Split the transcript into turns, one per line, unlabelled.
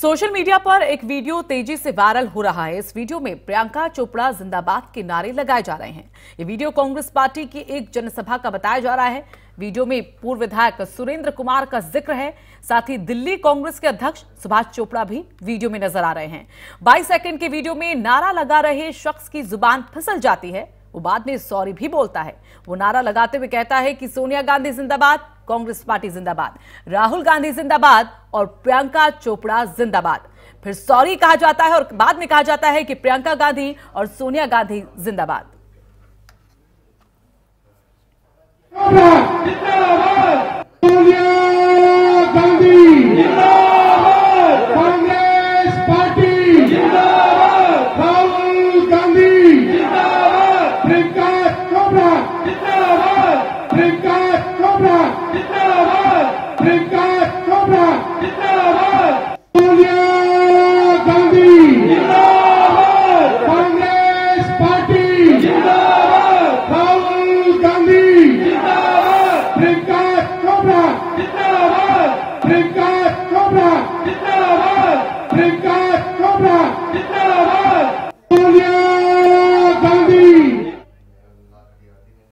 social media पर एक video तेजी से वायरल हो रहा है इस वीडियो में प्रियंका चोपड़ा जिंदाबाद के नारे लगाए जा रहे हैं ये वीडियो कांग्रेस पार्टी की एक जनसभा का बताया जा रहा है वीडियो में पूर्व विधायक सुरेंद्र कुमार का जिक्र है साथ ही दिल्ली कांग्रेस के अध्यक्ष सुभाष चोपड़ा भी वीडियो में नजर आ रहे हैं बाईस सेकेंड के वीडियो में नारा लगा रहे शख्स की जुबान फिसल जाती है वो बाद में सॉरी भी बोलता है वो नारा लगाते हुए कहता है कि सोनिया गांधी जिंदाबाद कांग्रेस पार्टी जिंदाबाद राहुल गांधी जिंदाबाद और प्रियंका चोपड़ा जिंदाबाद फिर सॉरी कहा जाता है और बाद में कहा जाता है कि प्रियंका गांधी और सोनिया गांधी जिंदाबाद